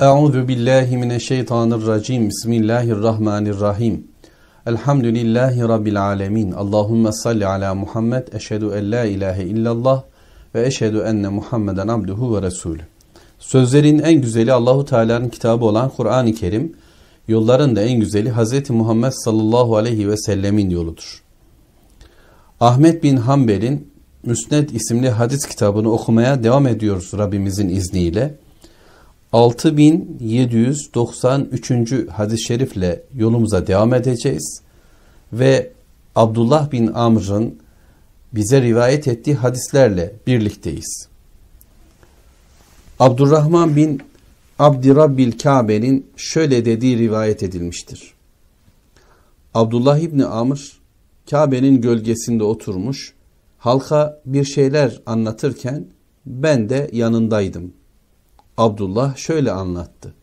Euzu billahi mineşşeytanirracim. Bismillahirrahmanirrahim. Elhamdülillahi rabbil alamin. Allahumme salli ala Muhammed. Eşhedü en la ilahe illallah ve eşhedü enne Muhammeden abduhu ve resulü. Sözlerin en güzeli Allahu Teala'nın kitabı olan Kur'an-ı Kerim, yolların da en güzeli Hz. Muhammed sallallahu aleyhi ve sellemin yoludur. Ahmet bin Hanbel'in Müsned isimli hadis kitabını okumaya devam ediyoruz Rabbimizin izniyle. 6793. hadis-i şerifle yolumuza devam edeceğiz. Ve Abdullah bin Amr'ın bize rivayet ettiği hadislerle birlikteyiz. Abdurrahman bin Abdirabbil Kabe'nin şöyle dediği rivayet edilmiştir. Abdullah İbni Amr Kabe'nin gölgesinde oturmuş halka bir şeyler anlatırken ben de yanındaydım.'' Abdullah şöyle anlattı.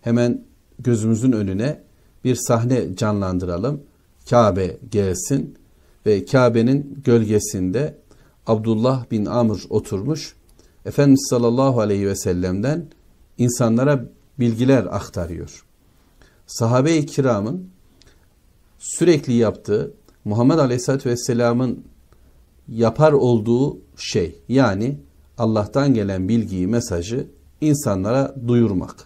Hemen gözümüzün önüne bir sahne canlandıralım. Kabe gelsin ve Kabe'nin gölgesinde Abdullah bin Amr oturmuş. Efendimiz sallallahu aleyhi ve sellem'den insanlara bilgiler aktarıyor. Sahabe-i kiramın sürekli yaptığı Muhammed aleyhisselatü vesselamın yapar olduğu şey yani Allah'tan gelen bilgiyi, mesajı insanlara duyurmak.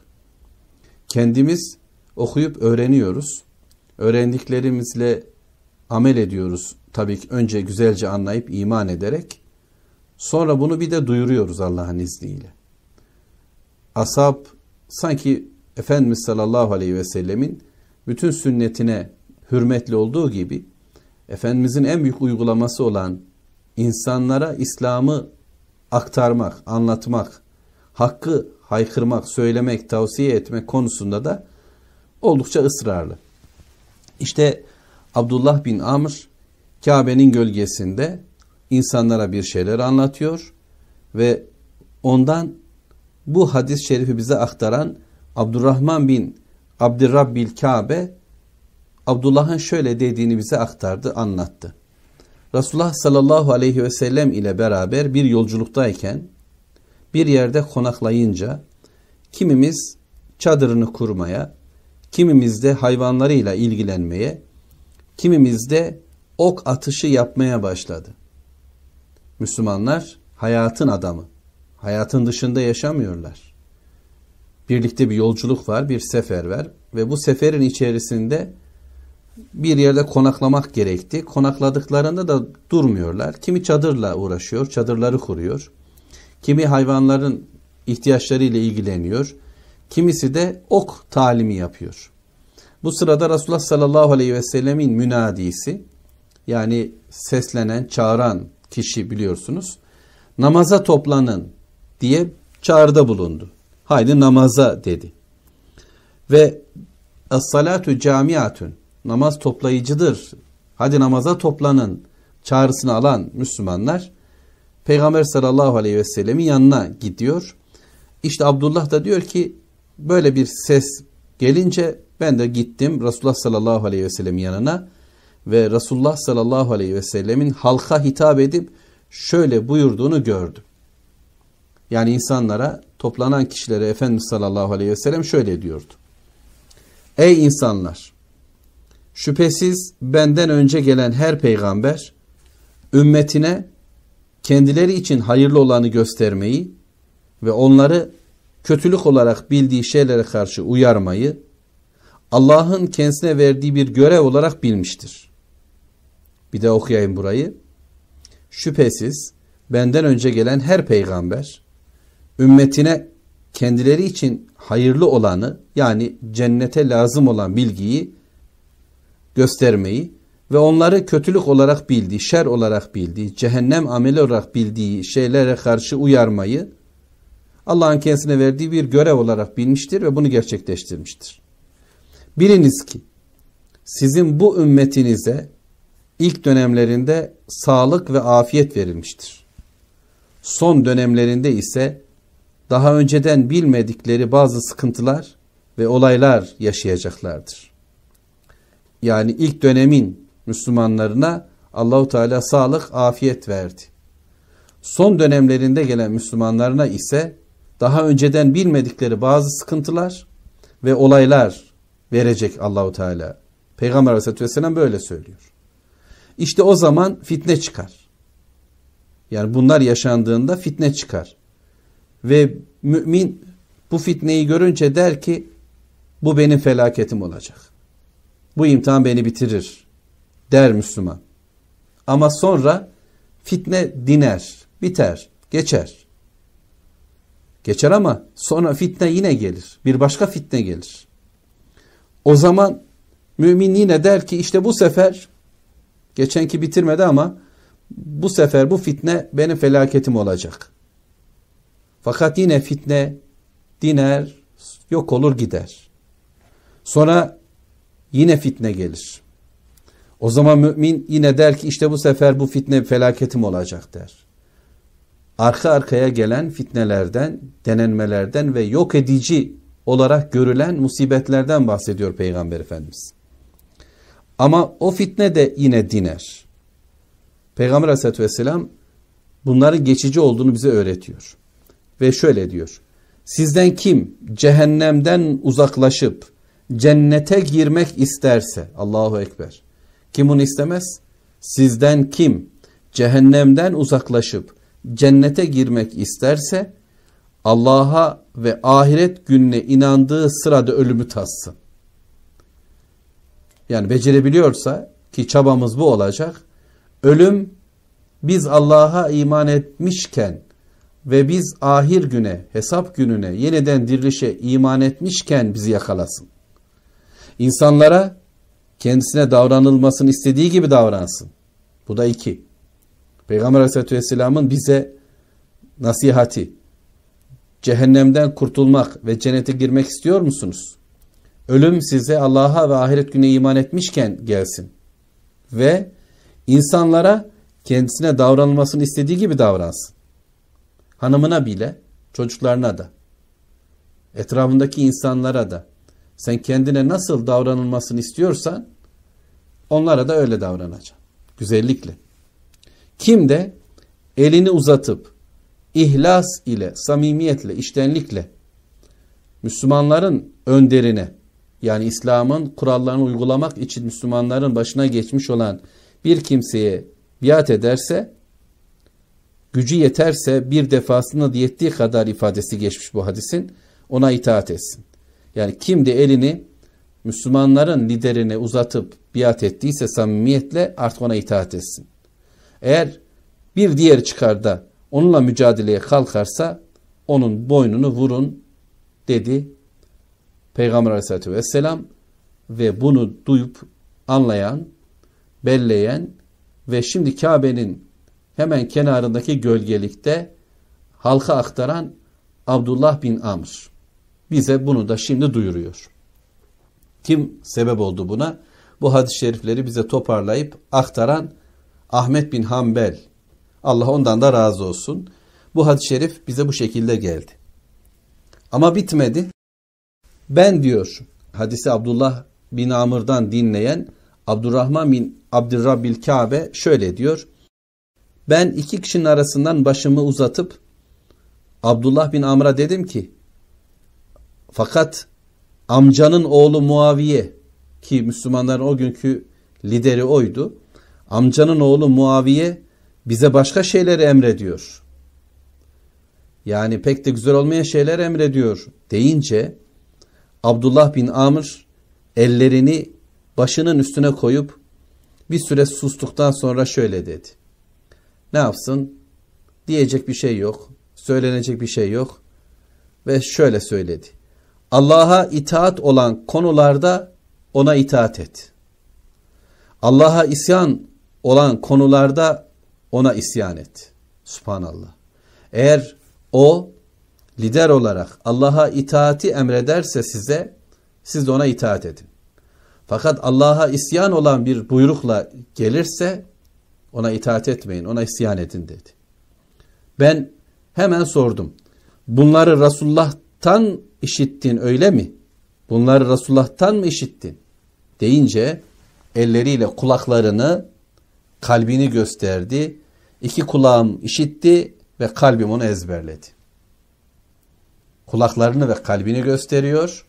Kendimiz okuyup öğreniyoruz. Öğrendiklerimizle amel ediyoruz. Tabii ki önce güzelce anlayıp iman ederek sonra bunu bir de duyuruyoruz Allah'ın izniyle. Asap sanki Efendimiz sallallahu aleyhi ve sellemin bütün sünnetine hürmetli olduğu gibi Efendimizin en büyük uygulaması olan insanlara İslam'ı aktarmak, anlatmak, hakkı haykırmak, söylemek, tavsiye etmek konusunda da oldukça ısrarlı. İşte Abdullah bin Amr Kabe'nin gölgesinde insanlara bir şeyler anlatıyor ve ondan bu hadis-i şerifi bize aktaran Abdurrahman bin Abdirrabbil Kabe Abdullah'ın şöyle dediğini bize aktardı, anlattı. Resulullah sallallahu aleyhi ve sellem ile beraber bir yolculuktayken bir yerde konaklayınca kimimiz çadırını kurmaya, kimimiz de hayvanlarıyla ilgilenmeye, kimimiz de ok atışı yapmaya başladı. Müslümanlar hayatın adamı. Hayatın dışında yaşamıyorlar. Birlikte bir yolculuk var, bir sefer var ve bu seferin içerisinde bir yerde konaklamak gerekti. Konakladıklarında da durmuyorlar. Kimi çadırla uğraşıyor, çadırları kuruyor. Kimi hayvanların ihtiyaçları ile ilgileniyor. Kimisi de ok talimi yapıyor. Bu sırada Resulullah sallallahu aleyhi ve sellemin münadisi yani seslenen, çağıran kişi biliyorsunuz. Namaza toplanın diye çağrıda bulundu. Haydi namaza dedi. Ve es-salatu camiatun namaz toplayıcıdır. Hadi namaza toplanın çağrısını alan Müslümanlar Peygamber sallallahu aleyhi ve sellemin yanına gidiyor. İşte Abdullah da diyor ki böyle bir ses gelince ben de gittim Resulullah sallallahu aleyhi ve sellemin yanına ve Resulullah sallallahu aleyhi ve sellemin halka hitap edip şöyle buyurduğunu gördüm. Yani insanlara toplanan kişilere Efendimiz sallallahu aleyhi ve sellem şöyle diyordu. Ey insanlar! Şüphesiz benden önce gelen her peygamber ümmetine kendileri için hayırlı olanı göstermeyi ve onları kötülük olarak bildiği şeylere karşı uyarmayı Allah'ın kendisine verdiği bir görev olarak bilmiştir. Bir de okuyayım burayı. Şüphesiz benden önce gelen her peygamber ümmetine kendileri için hayırlı olanı yani cennete lazım olan bilgiyi göstermeyi ve onları kötülük olarak bildiği, şer olarak bildiği, cehennem ameli olarak bildiği şeylere karşı uyarmayı Allah'ın kendisine verdiği bir görev olarak bilmiştir ve bunu gerçekleştirmiştir. Biliniz ki sizin bu ümmetinize ilk dönemlerinde sağlık ve afiyet verilmiştir. Son dönemlerinde ise daha önceden bilmedikleri bazı sıkıntılar ve olaylar yaşayacaklardır yani ilk dönemin Müslümanlarına Allahu Teala sağlık, afiyet verdi. Son dönemlerinde gelen Müslümanlarına ise daha önceden bilmedikleri bazı sıkıntılar ve olaylar verecek Allahu Teala. Peygamber Aleyhisselatü Vesselam böyle söylüyor. İşte o zaman fitne çıkar. Yani bunlar yaşandığında fitne çıkar. Ve mümin bu fitneyi görünce der ki bu benim felaketim olacak. Bu imtihan beni bitirir der Müslüman. Ama sonra fitne diner, biter, geçer. Geçer ama sonra fitne yine gelir. Bir başka fitne gelir. O zaman mümin yine der ki işte bu sefer geçenki bitirmedi ama bu sefer bu fitne benim felaketim olacak. Fakat yine fitne diner, yok olur gider. Sonra yine fitne gelir. O zaman mümin yine der ki işte bu sefer bu fitne felaketim olacak der. Arka arkaya gelen fitnelerden, denenmelerden ve yok edici olarak görülen musibetlerden bahsediyor Peygamber Efendimiz. Ama o fitne de yine diner. Peygamber Aleyhisselatü Vesselam bunların geçici olduğunu bize öğretiyor. Ve şöyle diyor. Sizden kim cehennemden uzaklaşıp cennete girmek isterse Allahu Ekber. Kim bunu istemez? Sizden kim cehennemden uzaklaşıp cennete girmek isterse Allah'a ve ahiret gününe inandığı sırada ölümü tatsın. Yani becerebiliyorsa ki çabamız bu olacak. Ölüm biz Allah'a iman etmişken ve biz ahir güne, hesap gününe, yeniden dirilişe iman etmişken bizi yakalasın. İnsanlara kendisine davranılmasını istediği gibi davransın. Bu da iki. Peygamber Aleyhisselatü Vesselam'ın bize nasihati, cehennemden kurtulmak ve cennete girmek istiyor musunuz? Ölüm size Allah'a ve ahiret gününe iman etmişken gelsin. Ve insanlara kendisine davranılmasını istediği gibi davransın. Hanımına bile, çocuklarına da, etrafındaki insanlara da, sen kendine nasıl davranılmasını istiyorsan onlara da öyle davranacaksın. Güzellikle. Kim de elini uzatıp ihlas ile, samimiyetle, iştenlikle Müslümanların önderine yani İslam'ın kurallarını uygulamak için Müslümanların başına geçmiş olan bir kimseye biat ederse gücü yeterse bir defasında yettiği kadar ifadesi geçmiş bu hadisin ona itaat etsin. Yani kimdi elini Müslümanların liderine uzatıp biat ettiyse samimiyetle artık ona itaat etsin. Eğer bir diğer çıkarda onunla mücadeleye kalkarsa onun boynunu vurun dedi Peygamber aleyhissalatü vesselam ve bunu duyup anlayan, belleyen ve şimdi Kabe'nin hemen kenarındaki gölgelikte halka aktaran Abdullah bin Amr bize bunu da şimdi duyuruyor. Kim sebep oldu buna? Bu hadis-i şerifleri bize toparlayıp aktaran Ahmet bin Hanbel. Allah ondan da razı olsun. Bu hadis-i şerif bize bu şekilde geldi. Ama bitmedi. Ben diyor hadisi Abdullah bin Amr'dan dinleyen Abdurrahman bin Abdurrabbil Kabe şöyle diyor. Ben iki kişinin arasından başımı uzatıp Abdullah bin Amr'a dedim ki fakat amcanın oğlu Muaviye ki Müslümanların o günkü lideri oydu. Amcanın oğlu Muaviye bize başka şeyleri emrediyor. Yani pek de güzel olmayan şeyler emrediyor deyince Abdullah bin Amr ellerini başının üstüne koyup bir süre sustuktan sonra şöyle dedi. Ne yapsın? Diyecek bir şey yok. Söylenecek bir şey yok. Ve şöyle söyledi. Allah'a itaat olan konularda ona itaat et. Allah'a isyan olan konularda ona isyan et. Subhanallah. Eğer o lider olarak Allah'a itaati emrederse size siz de ona itaat edin. Fakat Allah'a isyan olan bir buyrukla gelirse ona itaat etmeyin, ona isyan edin dedi. Ben hemen sordum. Bunları Resulullah'tan işittin öyle mi? Bunları Resulullah'tan mı işittin? Deyince elleriyle kulaklarını, kalbini gösterdi. İki kulağım işitti ve kalbim onu ezberledi. Kulaklarını ve kalbini gösteriyor.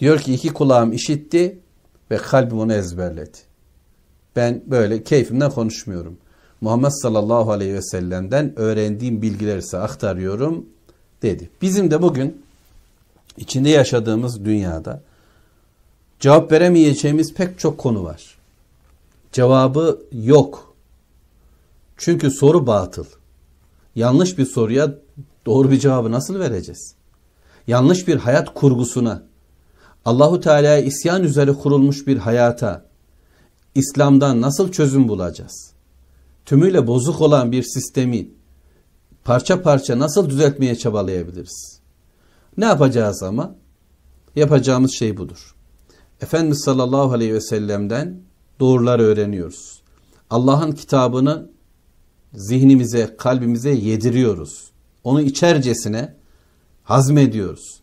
Diyor ki iki kulağım işitti ve kalbim onu ezberledi. Ben böyle keyfimden konuşmuyorum. Muhammed sallallahu aleyhi ve sellem'den öğrendiğim bilgileri ise aktarıyorum dedi. Bizim de bugün içinde yaşadığımız dünyada cevap veremeyeceğimiz pek çok konu var. Cevabı yok. Çünkü soru batıl. Yanlış bir soruya doğru bir cevabı nasıl vereceğiz? Yanlış bir hayat kurgusuna, Allahu Teala'ya isyan üzere kurulmuş bir hayata İslam'dan nasıl çözüm bulacağız? Tümüyle bozuk olan bir sistemi parça parça nasıl düzeltmeye çabalayabiliriz? Ne yapacağız ama? Yapacağımız şey budur. Efendimiz sallallahu aleyhi ve sellem'den doğruları öğreniyoruz. Allah'ın kitabını zihnimize, kalbimize yediriyoruz. Onu içercesine hazmediyoruz.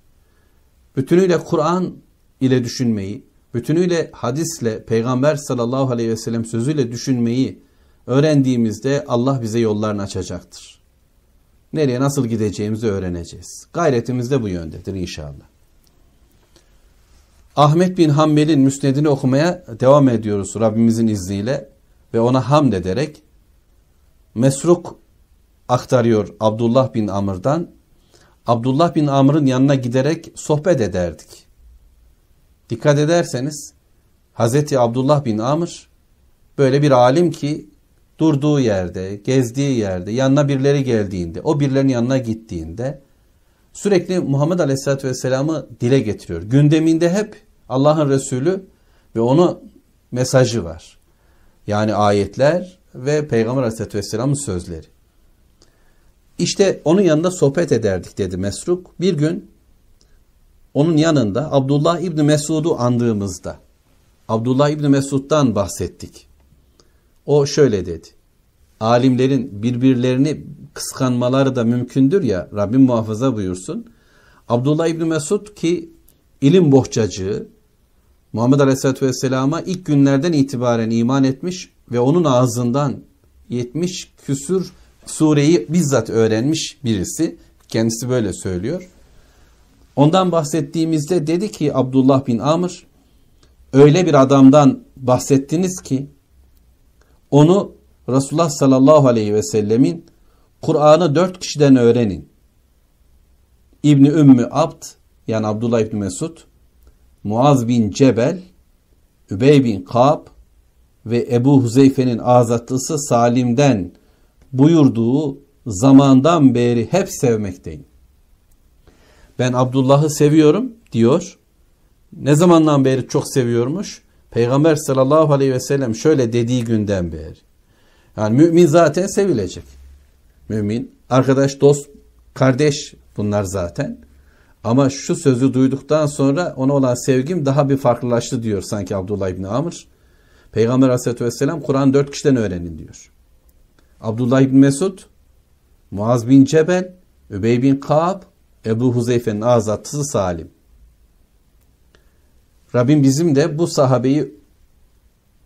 Bütünüyle Kur'an ile düşünmeyi, bütünüyle hadisle, peygamber sallallahu aleyhi ve sellem sözüyle düşünmeyi öğrendiğimizde Allah bize yollarını açacaktır nereye nasıl gideceğimizi öğreneceğiz. Gayretimiz de bu yöndedir inşallah. Ahmet bin Hanbel'in müsnedini okumaya devam ediyoruz Rabbimizin izniyle ve ona hamd ederek Mesruk aktarıyor Abdullah bin Amr'dan. Abdullah bin Amr'ın yanına giderek sohbet ederdik. Dikkat ederseniz Hazreti Abdullah bin Amr böyle bir alim ki durduğu yerde, gezdiği yerde, yanına birileri geldiğinde, o birilerinin yanına gittiğinde sürekli Muhammed Aleyhisselatü Vesselam'ı dile getiriyor. Gündeminde hep Allah'ın Resulü ve onu mesajı var. Yani ayetler ve Peygamber Aleyhisselatü Vesselam'ın sözleri. İşte onun yanında sohbet ederdik dedi Mesruk. Bir gün onun yanında Abdullah İbni Mesud'u andığımızda Abdullah İbni Mesud'dan bahsettik. O şöyle dedi. Alimlerin birbirlerini kıskanmaları da mümkündür ya Rabbim muhafaza buyursun. Abdullah İbni Mesud ki ilim bohçacığı Muhammed Aleyhisselatü Vesselam'a ilk günlerden itibaren iman etmiş ve onun ağzından 70 küsür sureyi bizzat öğrenmiş birisi. Kendisi böyle söylüyor. Ondan bahsettiğimizde dedi ki Abdullah bin Amr öyle bir adamdan bahsettiniz ki onu Resulullah sallallahu aleyhi ve sellemin Kur'an'ı dört kişiden öğrenin. İbni Ümmü Abd yani Abdullah İbni Mesud, Muaz bin Cebel, Übey bin Kab ve Ebu Huzeyfe'nin azatlısı Salim'den buyurduğu zamandan beri hep sevmekteyim. Ben Abdullah'ı seviyorum diyor. Ne zamandan beri çok seviyormuş? Peygamber sallallahu aleyhi ve sellem şöyle dediği günden beri. Yani mümin zaten sevilecek. Mümin, arkadaş, dost, kardeş bunlar zaten. Ama şu sözü duyduktan sonra ona olan sevgim daha bir farklılaştı diyor sanki Abdullah İbni Amr. Peygamber aleyhissalatü vesselam Kur'an dört kişiden öğrenin diyor. Abdullah İbni Mesud, Muaz bin Cebel, Übey bin Kaab, Ebu Huzeyfe'nin azatçısı Salim. Rabbim bizim de bu sahabeyi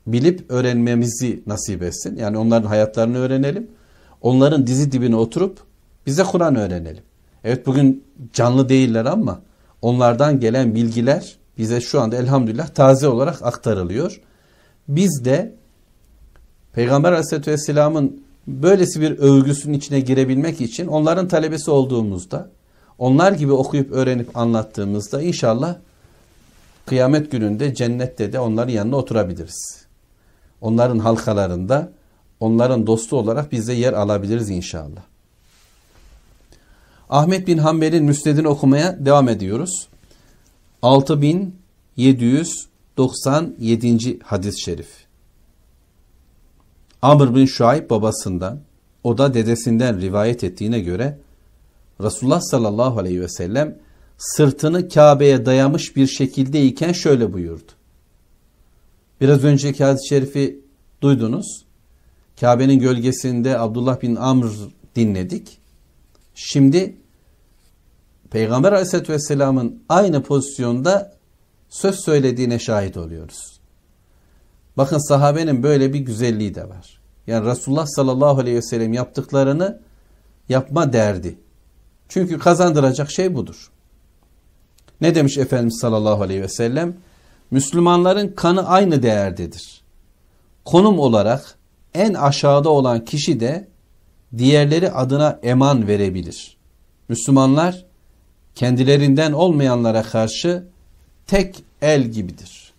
bilip öğrenmemizi nasip etsin. Yani onların hayatlarını öğrenelim. Onların dizi dibine oturup bize Kur'an öğrenelim. Evet bugün canlı değiller ama onlardan gelen bilgiler bize şu anda elhamdülillah taze olarak aktarılıyor. Biz de Peygamber Aleyhisselatü Vesselam'ın böylesi bir övgüsünün içine girebilmek için onların talebesi olduğumuzda, onlar gibi okuyup öğrenip anlattığımızda inşallah kıyamet gününde cennette de onların yanına oturabiliriz. Onların halkalarında onların dostu olarak biz de yer alabiliriz inşallah. Ahmet bin Hanbel'in müsnedini okumaya devam ediyoruz. 6797. hadis-i şerif. Amr bin Şuayb babasından, o da dedesinden rivayet ettiğine göre Resulullah sallallahu aleyhi ve sellem sırtını Kabe'ye dayamış bir şekilde iken şöyle buyurdu. Biraz önceki hadis-i şerifi duydunuz. Kabe'nin gölgesinde Abdullah bin Amr dinledik. Şimdi Peygamber aleyhissalatü vesselamın aynı pozisyonda söz söylediğine şahit oluyoruz. Bakın sahabenin böyle bir güzelliği de var. Yani Resulullah sallallahu aleyhi ve sellem yaptıklarını yapma derdi. Çünkü kazandıracak şey budur. Ne demiş Efendimiz sallallahu aleyhi ve sellem? Müslümanların kanı aynı değerdedir. Konum olarak en aşağıda olan kişi de diğerleri adına eman verebilir. Müslümanlar kendilerinden olmayanlara karşı tek el gibidir.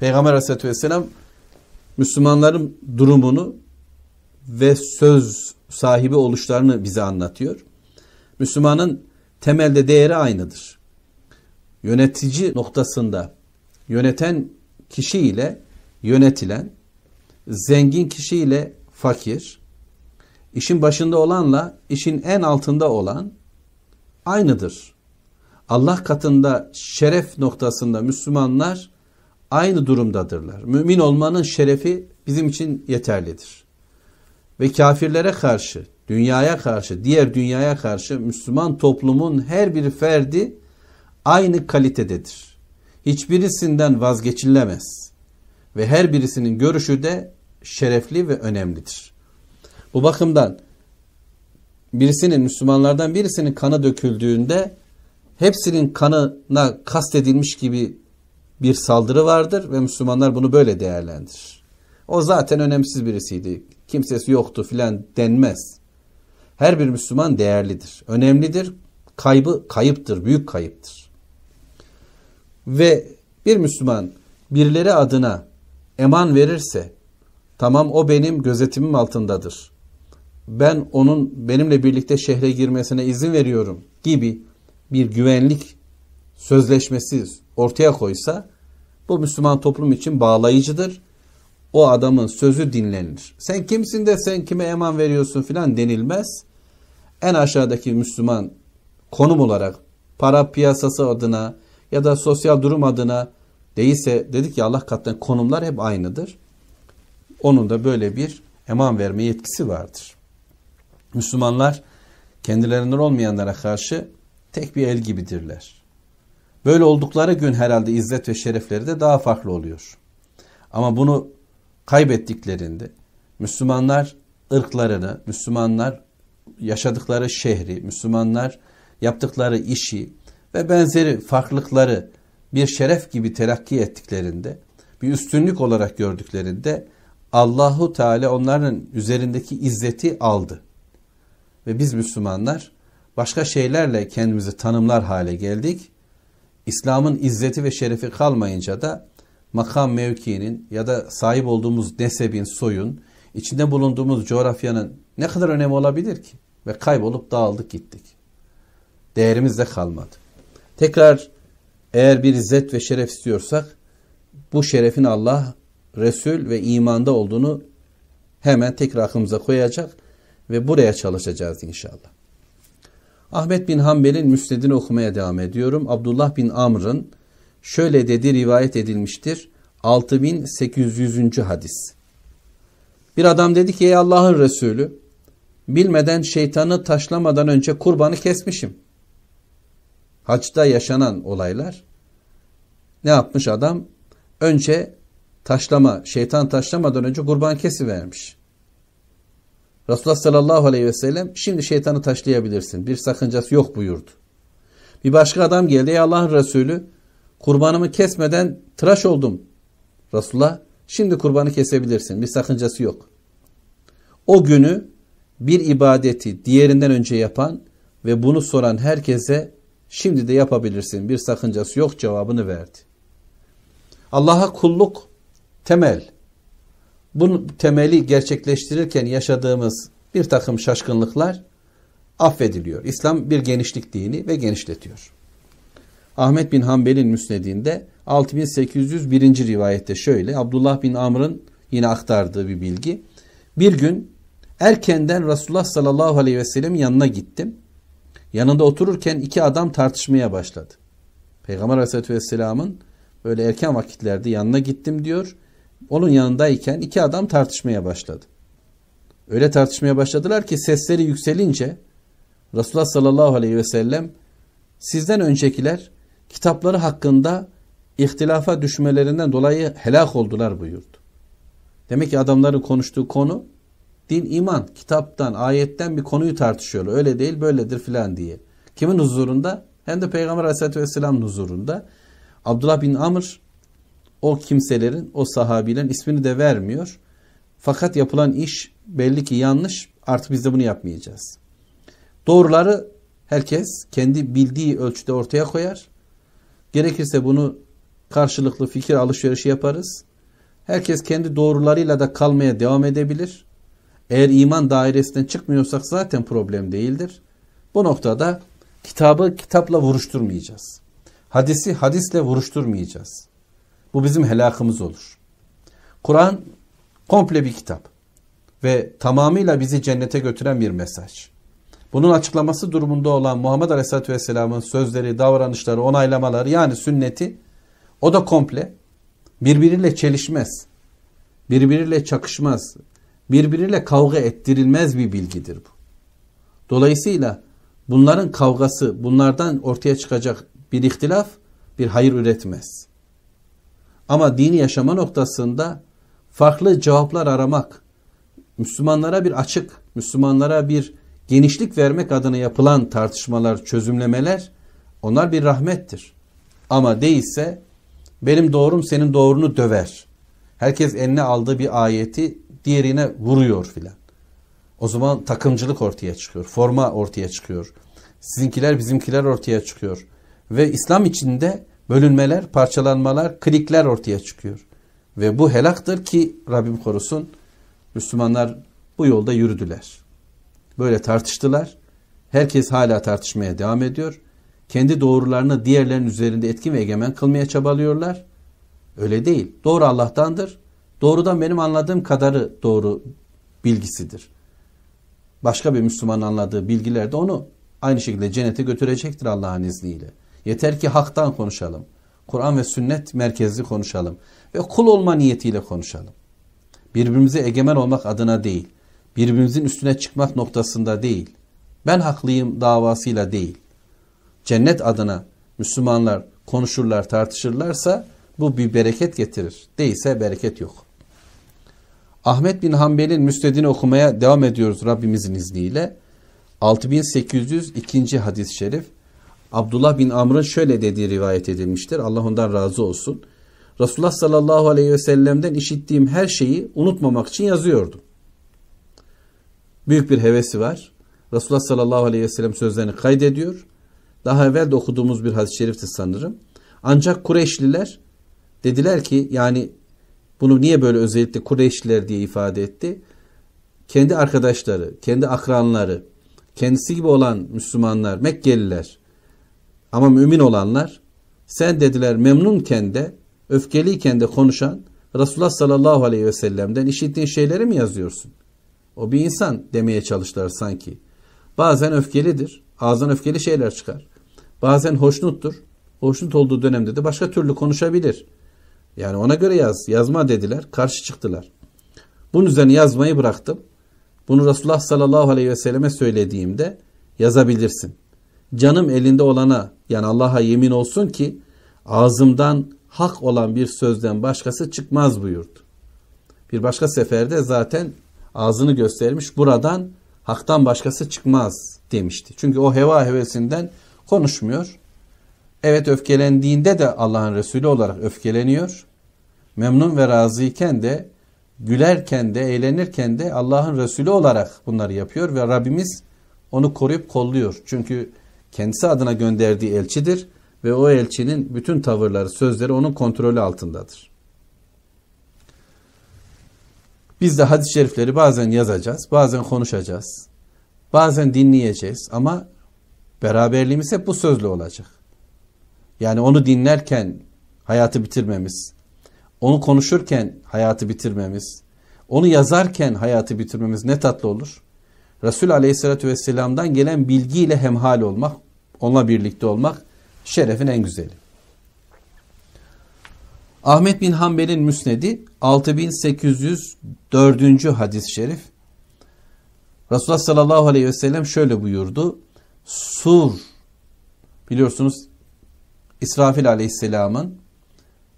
Peygamber aleyhissalatü vesselam Müslümanların durumunu ve söz sahibi oluşlarını bize anlatıyor. Müslümanın temelde değeri aynıdır. Yönetici noktasında yöneten kişi ile yönetilen, zengin kişi ile fakir, işin başında olanla işin en altında olan aynıdır. Allah katında şeref noktasında Müslümanlar aynı durumdadırlar. Mümin olmanın şerefi bizim için yeterlidir. Ve kafirlere karşı dünyaya karşı, diğer dünyaya karşı Müslüman toplumun her bir ferdi aynı kalitededir. Hiçbirisinden vazgeçilemez ve her birisinin görüşü de şerefli ve önemlidir. Bu bakımdan birisinin Müslümanlardan birisinin kanı döküldüğünde hepsinin kanına kastedilmiş gibi bir saldırı vardır ve Müslümanlar bunu böyle değerlendirir. O zaten önemsiz birisiydi. Kimsesi yoktu filan denmez her bir Müslüman değerlidir, önemlidir. Kaybı kayıptır, büyük kayıptır. Ve bir Müslüman birileri adına eman verirse tamam o benim gözetimim altındadır. Ben onun benimle birlikte şehre girmesine izin veriyorum gibi bir güvenlik sözleşmesi ortaya koysa bu Müslüman toplum için bağlayıcıdır. O adamın sözü dinlenir. Sen kimsin de sen kime eman veriyorsun filan denilmez en aşağıdaki Müslüman konum olarak para piyasası adına ya da sosyal durum adına değilse dedik ya Allah katında konumlar hep aynıdır. Onun da böyle bir eman verme yetkisi vardır. Müslümanlar kendilerinden olmayanlara karşı tek bir el gibidirler. Böyle oldukları gün herhalde izzet ve şerefleri de daha farklı oluyor. Ama bunu kaybettiklerinde Müslümanlar ırklarını, Müslümanlar yaşadıkları şehri, Müslümanlar yaptıkları işi ve benzeri farklılıkları bir şeref gibi terakki ettiklerinde, bir üstünlük olarak gördüklerinde Allahu Teala onların üzerindeki izzeti aldı. Ve biz Müslümanlar başka şeylerle kendimizi tanımlar hale geldik. İslam'ın izzeti ve şerefi kalmayınca da makam mevkiinin ya da sahip olduğumuz nesebin, soyun içinde bulunduğumuz coğrafyanın ne kadar önemi olabilir ki? Ve kaybolup dağıldık gittik. Değerimiz de kalmadı. Tekrar eğer bir izzet ve şeref istiyorsak bu şerefin Allah, Resul ve imanda olduğunu hemen tekrar aklımıza koyacak ve buraya çalışacağız inşallah. Ahmet bin Hanbel'in müsnedini okumaya devam ediyorum. Abdullah bin Amr'ın şöyle dedi rivayet edilmiştir. 6800. hadis. Bir adam dedi ki ey Allah'ın Resulü bilmeden şeytanı taşlamadan önce kurbanı kesmişim. Hacda yaşanan olaylar. Ne yapmış adam? Önce taşlama, şeytan taşlamadan önce kurban kesivermiş. Resulullah sallallahu aleyhi ve sellem şimdi şeytanı taşlayabilirsin. Bir sakıncası yok buyurdu. Bir başka adam geldi. Ey Allah'ın Resulü kurbanımı kesmeden tıraş oldum. Resulullah Şimdi kurbanı kesebilirsin. Bir sakıncası yok. O günü bir ibadeti diğerinden önce yapan ve bunu soran herkese şimdi de yapabilirsin. Bir sakıncası yok cevabını verdi. Allah'a kulluk temel. Bu temeli gerçekleştirirken yaşadığımız bir takım şaşkınlıklar affediliyor. İslam bir genişlik dini ve genişletiyor. Ahmet bin Hanbel'in müsnedinde 6801. rivayette şöyle Abdullah bin Amr'ın yine aktardığı bir bilgi. Bir gün erkenden Resulullah sallallahu aleyhi ve sellem yanına gittim. Yanında otururken iki adam tartışmaya başladı. Peygamber aleyhissalatü vesselamın böyle erken vakitlerde yanına gittim diyor. Onun yanındayken iki adam tartışmaya başladı. Öyle tartışmaya başladılar ki sesleri yükselince Resulullah sallallahu aleyhi ve sellem sizden öncekiler kitapları hakkında ihtilafa düşmelerinden dolayı helak oldular buyurdu. Demek ki adamların konuştuğu konu din, iman, kitaptan, ayetten bir konuyu tartışıyorlar. Öyle değil, böyledir filan diye. Kimin huzurunda? Hem de Peygamber Aleyhisselatü Vesselam'ın huzurunda. Abdullah bin Amr o kimselerin, o sahabilerin ismini de vermiyor. Fakat yapılan iş belli ki yanlış. Artık biz de bunu yapmayacağız. Doğruları herkes kendi bildiği ölçüde ortaya koyar. Gerekirse bunu karşılıklı fikir alışverişi yaparız. Herkes kendi doğrularıyla da kalmaya devam edebilir. Eğer iman dairesinden çıkmıyorsak zaten problem değildir. Bu noktada kitabı kitapla vuruşturmayacağız. Hadisi hadisle vuruşturmayacağız. Bu bizim helakımız olur. Kur'an komple bir kitap ve tamamıyla bizi cennete götüren bir mesaj. Bunun açıklaması durumunda olan Muhammed Aleyhisselatü Vesselam'ın sözleri, davranışları, onaylamaları yani sünneti o da komple birbiriyle çelişmez. Birbiriyle çakışmaz. Birbiriyle kavga ettirilmez bir bilgidir bu. Dolayısıyla bunların kavgası, bunlardan ortaya çıkacak bir ihtilaf bir hayır üretmez. Ama dini yaşama noktasında farklı cevaplar aramak, Müslümanlara bir açık, Müslümanlara bir genişlik vermek adına yapılan tartışmalar, çözümlemeler onlar bir rahmettir. Ama değilse benim doğrum senin doğrunu döver. Herkes eline aldığı bir ayeti diğerine vuruyor filan. O zaman takımcılık ortaya çıkıyor. Forma ortaya çıkıyor. Sizinkiler bizimkiler ortaya çıkıyor. Ve İslam içinde bölünmeler, parçalanmalar, klikler ortaya çıkıyor. Ve bu helaktır ki Rabbim korusun Müslümanlar bu yolda yürüdüler. Böyle tartıştılar. Herkes hala tartışmaya devam ediyor. Kendi doğrularını diğerlerin üzerinde etkin ve egemen kılmaya çabalıyorlar. Öyle değil. Doğru Allah'tandır. Doğrudan benim anladığım kadarı doğru bilgisidir. Başka bir Müslümanın anladığı bilgiler de onu aynı şekilde cennete götürecektir Allah'ın izniyle. Yeter ki haktan konuşalım. Kur'an ve sünnet merkezli konuşalım. Ve kul olma niyetiyle konuşalım. Birbirimize egemen olmak adına değil birbirimizin üstüne çıkmak noktasında değil, ben haklıyım davasıyla değil, cennet adına Müslümanlar konuşurlar, tartışırlarsa bu bir bereket getirir. Değilse bereket yok. Ahmet bin Hanbel'in müstedini okumaya devam ediyoruz Rabbimizin izniyle. 6802. hadis-i şerif Abdullah bin Amr'ın şöyle dediği rivayet edilmiştir. Allah ondan razı olsun. Resulullah sallallahu aleyhi ve sellem'den işittiğim her şeyi unutmamak için yazıyordum büyük bir hevesi var. Resulullah sallallahu aleyhi ve sellem sözlerini kaydediyor. Daha evvel de okuduğumuz bir hadis-i şerifti sanırım. Ancak Kureyşliler dediler ki yani bunu niye böyle özellikle Kureyşliler diye ifade etti? Kendi arkadaşları, kendi akranları, kendisi gibi olan Müslümanlar, Mekkeliler ama mümin olanlar sen dediler memnunken de öfkeliyken de konuşan Resulullah sallallahu aleyhi ve sellem'den işittiğin şeyleri mi yazıyorsun? O bir insan demeye çalıştılar sanki. Bazen öfkelidir. Ağzından öfkeli şeyler çıkar. Bazen hoşnuttur. Hoşnut olduğu dönemde de başka türlü konuşabilir. Yani ona göre yaz. Yazma dediler. Karşı çıktılar. Bunun üzerine yazmayı bıraktım. Bunu Resulullah sallallahu aleyhi ve selleme söylediğimde yazabilirsin. Canım elinde olana yani Allah'a yemin olsun ki ağzımdan hak olan bir sözden başkası çıkmaz buyurdu. Bir başka seferde zaten ağzını göstermiş. Buradan haktan başkası çıkmaz demişti. Çünkü o heva hevesinden konuşmuyor. Evet öfkelendiğinde de Allah'ın Resulü olarak öfkeleniyor. Memnun ve razıyken de gülerken de eğlenirken de Allah'ın Resulü olarak bunları yapıyor ve Rabbimiz onu koruyup kolluyor. Çünkü kendisi adına gönderdiği elçidir ve o elçinin bütün tavırları, sözleri onun kontrolü altındadır. Biz de hadis-i şerifleri bazen yazacağız, bazen konuşacağız, bazen dinleyeceğiz ama beraberliğimiz hep bu sözlü olacak. Yani onu dinlerken hayatı bitirmemiz, onu konuşurken hayatı bitirmemiz, onu yazarken hayatı bitirmemiz ne tatlı olur. Resul Aleyhisselatü Vesselam'dan gelen bilgiyle hemhal olmak, onunla birlikte olmak şerefin en güzeli. Ahmet bin Hanbel'in müsnedi 6804. hadis-i şerif. Resulullah sallallahu aleyhi ve sellem şöyle buyurdu. Sur biliyorsunuz İsrafil aleyhisselamın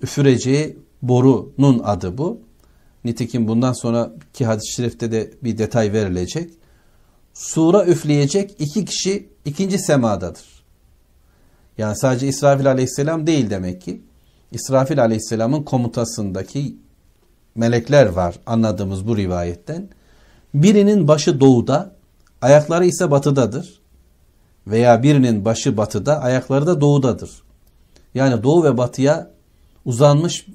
üfüreceği borunun adı bu. Nitekim bundan sonraki hadis-i şerifte de bir detay verilecek. Sura üfleyecek iki kişi ikinci semadadır. Yani sadece İsrafil aleyhisselam değil demek ki. İsrafil aleyhisselamın komutasındaki melekler var anladığımız bu rivayetten. Birinin başı doğuda, ayakları ise batıdadır. Veya birinin başı batıda, ayakları da doğudadır. Yani doğu ve batıya uzanmış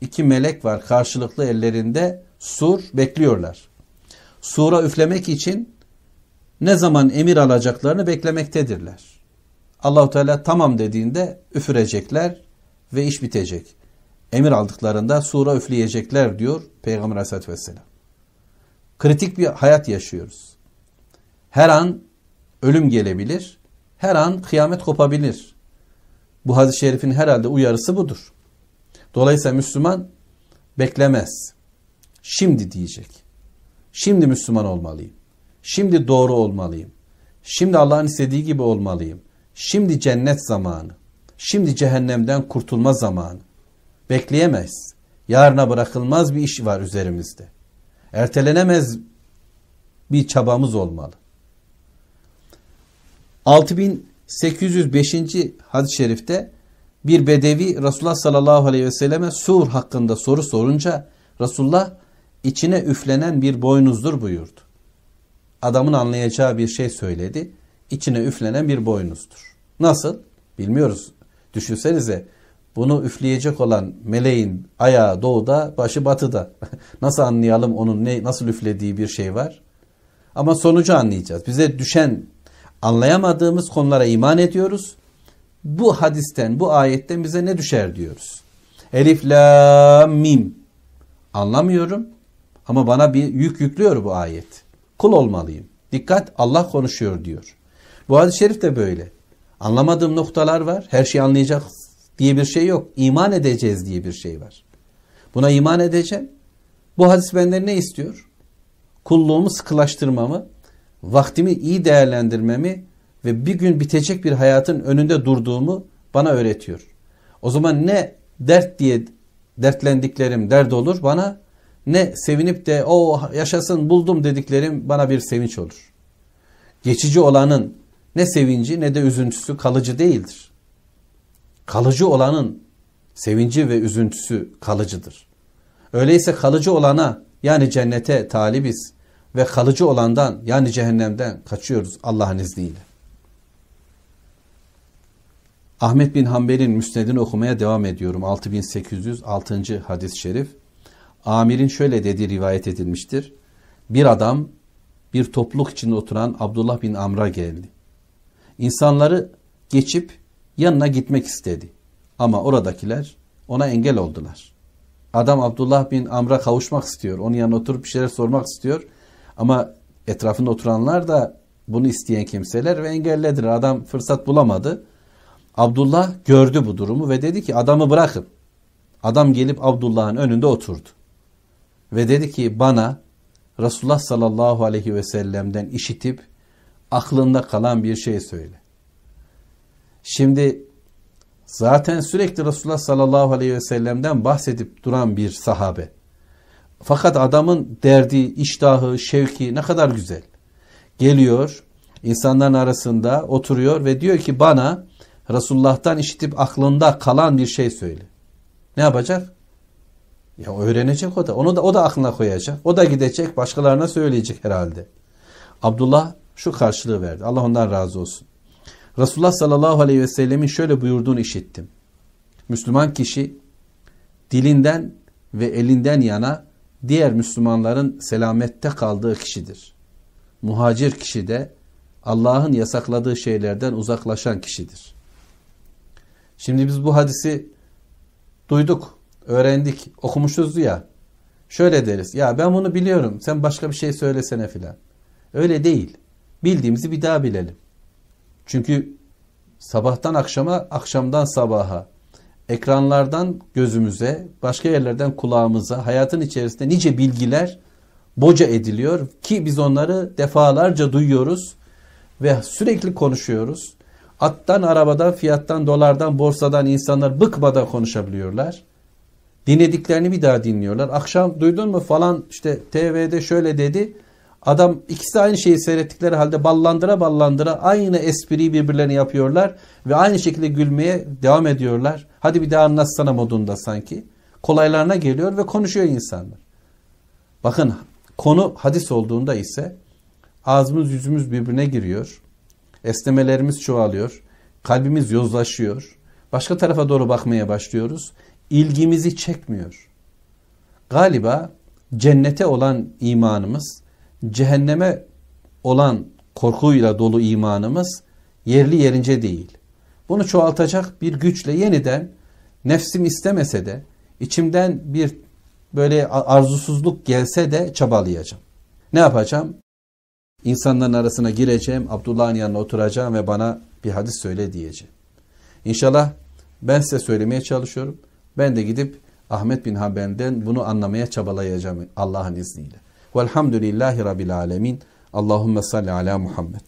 iki melek var karşılıklı ellerinde sur bekliyorlar. Sura üflemek için ne zaman emir alacaklarını beklemektedirler. Allahu Teala tamam dediğinde üfürecekler, ve iş bitecek. Emir aldıklarında sura üfleyecekler diyor Peygamber Aleyhisselatü Vesselam. Kritik bir hayat yaşıyoruz. Her an ölüm gelebilir. Her an kıyamet kopabilir. Bu hadis-i şerifin herhalde uyarısı budur. Dolayısıyla Müslüman beklemez. Şimdi diyecek. Şimdi Müslüman olmalıyım. Şimdi doğru olmalıyım. Şimdi Allah'ın istediği gibi olmalıyım. Şimdi cennet zamanı. Şimdi cehennemden kurtulma zamanı. bekleyemez. Yarına bırakılmaz bir iş var üzerimizde. Ertelenemez bir çabamız olmalı. 6805. hadis-i şerifte bir bedevi Resulullah sallallahu aleyhi ve selleme sur hakkında soru sorunca Resulullah içine üflenen bir boynuzdur buyurdu. Adamın anlayacağı bir şey söyledi. İçine üflenen bir boynuzdur. Nasıl? Bilmiyoruz. Düşünsenize bunu üfleyecek olan meleğin ayağı doğuda, başı batıda. nasıl anlayalım onun ne, nasıl üflediği bir şey var? Ama sonucu anlayacağız. Bize düşen anlayamadığımız konulara iman ediyoruz. Bu hadisten, bu ayetten bize ne düşer diyoruz. Elif la mim. Anlamıyorum ama bana bir yük yüklüyor bu ayet. Kul olmalıyım. Dikkat Allah konuşuyor diyor. Bu hadis-i şerif de böyle. Anlamadığım noktalar var. Her şeyi anlayacak diye bir şey yok. İman edeceğiz diye bir şey var. Buna iman edeceğim. Bu hadis benden ne istiyor? Kulluğumu sıkılaştırmamı, vaktimi iyi değerlendirmemi ve bir gün bitecek bir hayatın önünde durduğumu bana öğretiyor. O zaman ne dert diye dertlendiklerim dert olur bana ne sevinip de o yaşasın buldum dediklerim bana bir sevinç olur. Geçici olanın ne sevinci ne de üzüntüsü kalıcı değildir. Kalıcı olanın sevinci ve üzüntüsü kalıcıdır. Öyleyse kalıcı olana yani cennete talibiz ve kalıcı olandan yani cehennemden kaçıyoruz Allah'ın izniyle. Ahmet bin Hanbel'in müsnedini okumaya devam ediyorum. 6806. hadis-i şerif. Amir'in şöyle dediği rivayet edilmiştir. Bir adam bir topluluk içinde oturan Abdullah bin Amr'a geldi. İnsanları geçip yanına gitmek istedi. Ama oradakiler ona engel oldular. Adam Abdullah bin Amr'a kavuşmak istiyor. Onun yanına oturup bir şeyler sormak istiyor. Ama etrafında oturanlar da bunu isteyen kimseler ve engellediler. Adam fırsat bulamadı. Abdullah gördü bu durumu ve dedi ki adamı bırakın. Adam gelip Abdullah'ın önünde oturdu. Ve dedi ki bana Resulullah sallallahu aleyhi ve sellem'den işitip aklında kalan bir şey söyle. Şimdi zaten sürekli Resulullah sallallahu aleyhi ve sellem'den bahsedip duran bir sahabe. Fakat adamın derdi, iştahı, şevki ne kadar güzel. Geliyor, insanların arasında oturuyor ve diyor ki bana Resulullah'tan işitip aklında kalan bir şey söyle. Ne yapacak? Ya öğrenecek o da. Onu da o da aklına koyacak. O da gidecek başkalarına söyleyecek herhalde. Abdullah şu karşılığı verdi. Allah ondan razı olsun. Resulullah sallallahu aleyhi ve sellemin şöyle buyurduğunu işittim. Müslüman kişi dilinden ve elinden yana diğer Müslümanların selamette kaldığı kişidir. Muhacir kişi de Allah'ın yasakladığı şeylerden uzaklaşan kişidir. Şimdi biz bu hadisi duyduk, öğrendik, okumuşuz ya. Şöyle deriz, ya ben bunu biliyorum, sen başka bir şey söylesene filan. Öyle değil. Bildiğimizi bir daha bilelim. Çünkü sabahtan akşama, akşamdan sabaha, ekranlardan gözümüze, başka yerlerden kulağımıza, hayatın içerisinde nice bilgiler boca ediliyor ki biz onları defalarca duyuyoruz ve sürekli konuşuyoruz. Attan, arabadan, fiyattan, dolardan, borsadan insanlar bıkmadan konuşabiliyorlar. Dinlediklerini bir daha dinliyorlar. Akşam duydun mu falan işte TV'de şöyle dedi. Adam ikisi aynı şeyi seyrettikleri halde ballandıra ballandıra aynı espriyi birbirlerine yapıyorlar ve aynı şekilde gülmeye devam ediyorlar. Hadi bir daha anlatsana modunda sanki. Kolaylarına geliyor ve konuşuyor insanlar. Bakın konu hadis olduğunda ise ağzımız yüzümüz birbirine giriyor. Esnemelerimiz çoğalıyor. Kalbimiz yozlaşıyor. Başka tarafa doğru bakmaya başlıyoruz. İlgimizi çekmiyor. Galiba cennete olan imanımız cehenneme olan korkuyla dolu imanımız yerli yerince değil. Bunu çoğaltacak bir güçle yeniden nefsim istemese de içimden bir böyle arzusuzluk gelse de çabalayacağım. Ne yapacağım? İnsanların arasına gireceğim, Abdullah'ın yanına oturacağım ve bana bir hadis söyle diyeceğim. İnşallah ben size söylemeye çalışıyorum. Ben de gidip Ahmet bin Hanbel'den bunu anlamaya çabalayacağım Allah'ın izniyle. Velhamdülillahi Rabbil Alemin. Allahümme salli ala Muhammed.